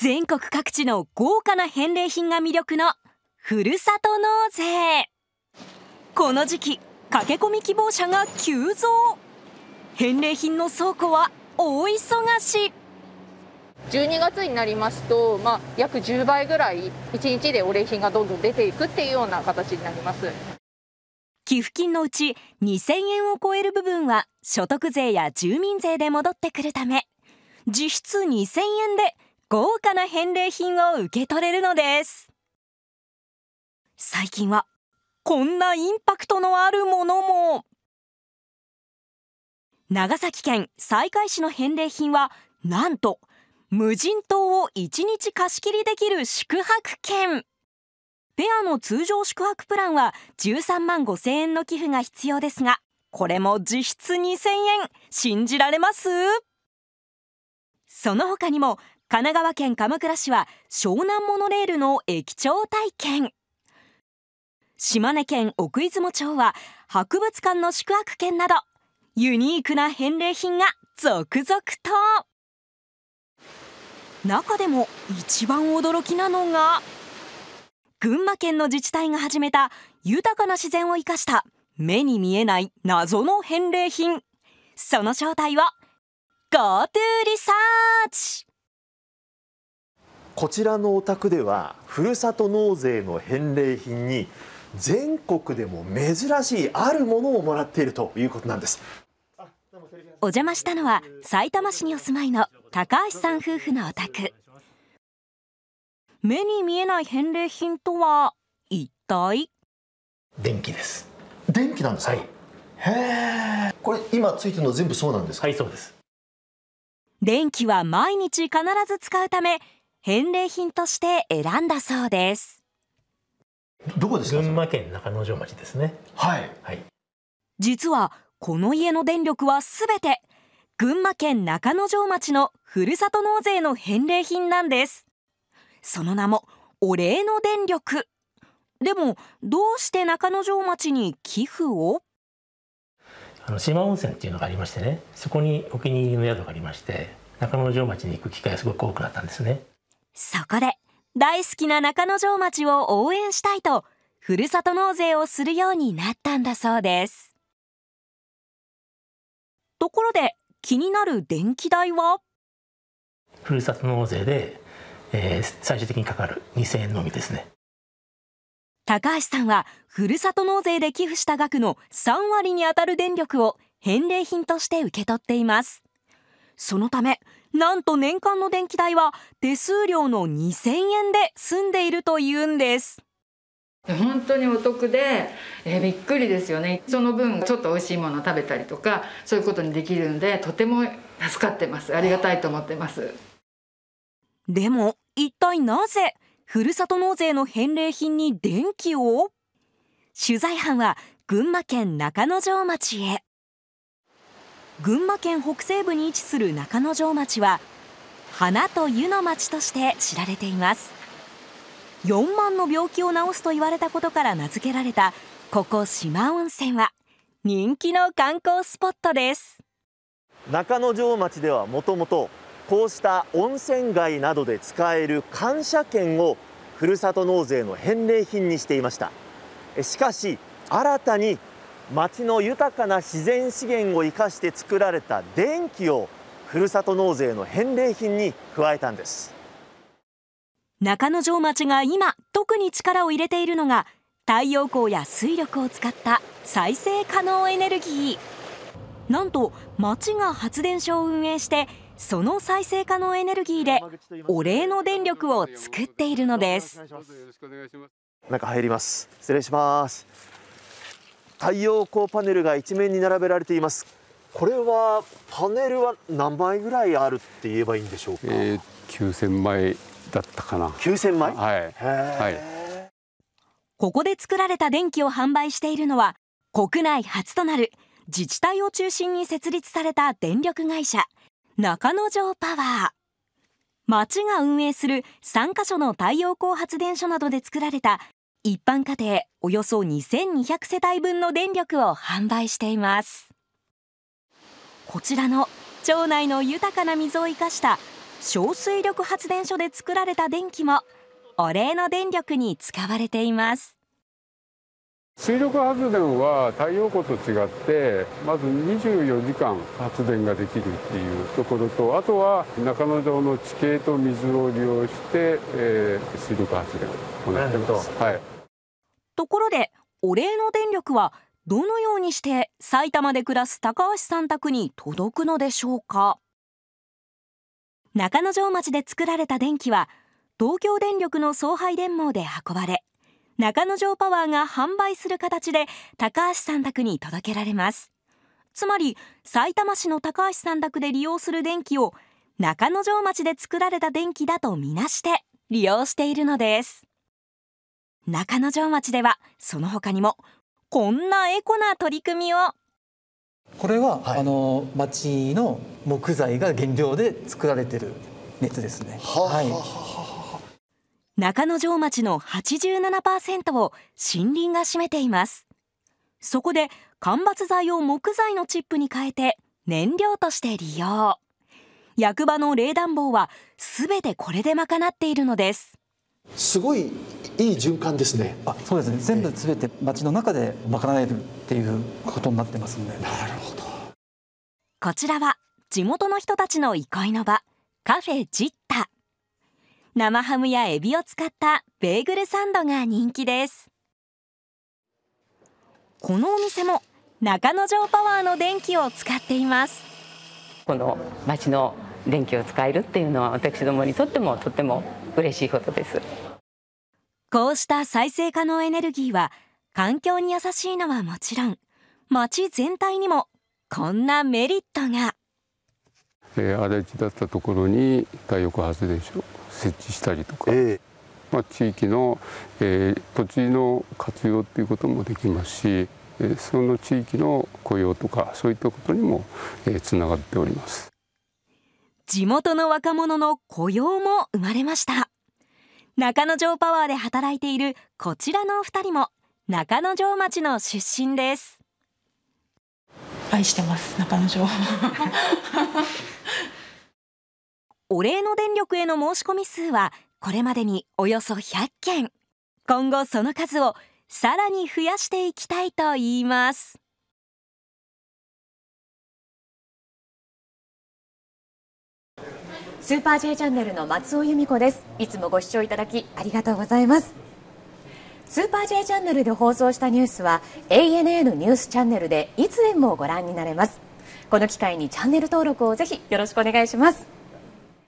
全国各地の豪華な返礼品が魅力のふるさと納税この時期駆け込み希望者が急増返礼品の倉庫は大忙し12月になりますと、まあ、約10倍ぐらい1日でお礼品がどんどん出ていくっていうような形になります寄付金のうち2000円を超える部分は所得税や住民税で戻ってくるため実質2000円で豪華な返礼品を受け取れるのです最近はこんなインパクトのあるものも長崎県西海市の返礼品はなんと無人島を1日貸し切りできる宿泊券ペアの通常宿泊プランは13万5000円の寄付が必要ですがこれも実質2000円信じられますその他にも神奈川県鎌倉市は湘南モノレールの駅長体験島根県奥出雲町は博物館の宿泊券などユニークな返礼品が続々と中でも一番驚きなのが群馬県の自治体が始めた豊かな自然を生かした目に見えない謎の返礼品その正体は GoTo リサーチこちらのお宅ではふるさと納税の返礼品に全国でも珍しいあるものをもらっているということなんですお邪魔したのはさいたま市にお住まいの高橋さん夫婦のお宅目に見えない返礼品とは一体電気です電気なんですか、はい、へえこれ今ついてるの全部そうなんですかはいそうです電気は毎日必ず使うため返礼品として選んだそうですどこです群馬県中之条町ですねはい、はい、実はこの家の電力はすべて群馬県中之条町のふるさと納税の返礼品なんですその名もお礼の電力でもどうして中之条町に寄付をあの島温泉っていうのがありましてねそこにお気に入りの宿がありまして中之条町に行く機会がすごく多くなったんですねそこで大好きな中之条町を応援したいとふるさと納税をするようになったんだそうですところで気になる電気代はふるさと納税で、えー、最終的にかかる2000円のみですね高橋さんはふるさと納税で寄付した額の3割に当たる電力を返礼品として受け取っていますそのためなんと年間の電気代は手数料の2000円で済んでいるというんです。本当にお得で、えー、びっくりですよねその分ちょっと美味しいものを食べたりとかそういうことにできるんでとても助かってますありがたいと思ってますでも一体なぜふるさと納税の返礼品に電気を取材班は群馬県中之条町へ。群馬県北西部に位置する中之条町は花と湯の町として知られています4万の病気を治すと言われたことから名付けられたここ四万温泉は人気の観光スポットです中之条町ではもともとこうした温泉街などで使える感謝券をふるさと納税の返礼品にしていましたしかし新たに町の豊かな自然資源を生かして作られた電気をふるさと納税の返礼品に加えたんです中之条町が今特に力を入れているのが太陽光や水力を使った再生可能エネルギーなんと町が発電所を運営してその再生可能エネルギーでお礼の電力を作っているのです中入ります失礼します太陽光パネルが一面に並べられていますこれはパネルは何枚ぐらいあるって言えばいいんでしょうか、えー、9 0枚だったかな9000枚はい、はい、ここで作られた電気を販売しているのは国内初となる自治体を中心に設立された電力会社中野城パワー町が運営する3カ所の太陽光発電所などで作られた一般家庭およそ2200世帯分の電力を販売していますこちらの町内の豊かな水を生かした小水力発電所で作られた電気もお礼の電力に使われています水力発電は太陽光と違ってまず24時間発電ができるっていうところとあとは中野城の地形と水を利用して、えー、水力発電を行ってます。はいところでお礼の電力はどのようにして埼玉で暮らす高橋さん宅に届くのでしょうか中之条町で作られた電気は東京電力の送配電網で運ばれ中之条パワーが販売する形で高橋さん宅に届けられますつまりさいたま市の高橋さん宅で利用する電気を中之条町で作られた電気だとみなして利用しているのです中之条町ではその他にもこんなエコな取り組みをこれは、はい、あの町の木材が原料で作られてる熱ですね。は、はい、中之条町の87%を森林が占めています。そこで間伐材を木材のチップに変えて燃料として利用。役場の冷暖房はすべてこれで賄っているのです。すごいいい循環ですねあそうですね全部全て町の中で賄えるっていうことになってますんでなるほどこちらは地元の人たちの憩いの場カフェジッタ生ハムやエビを使ったベーグルサンドが人気ですこのお店も中野城パワーの電気を使っていますこの町の電気を使えるっていうのは私どもにとってもとても嬉しいことですこうした再生可能エネルギーは環境に優しいのはもちろん町全体にもこんなメリットが。え荒地だったところに太陽光発電所設置したりとか、えー、まあ、地域の、えー、土地の活用っていうこともできますし、えー、その地域の雇用とかそういったことにも、えつながっております地元の若者の雇用も生まれました。中之条パワーで働いているこちらのお二人も中之条町の出身です愛してます中之条お礼の電力への申し込み数はこれまでにおよそ100件今後その数をさらに増やしていきたいと言いますスーパー J チャンネルの松尾由美子ですいつもご視聴いただきありがとうございますスーパー J チャンネルで放送したニュースは ANA ニュースチャンネルでいつでもご覧になれますこの機会にチャンネル登録をぜひよろしくお願いします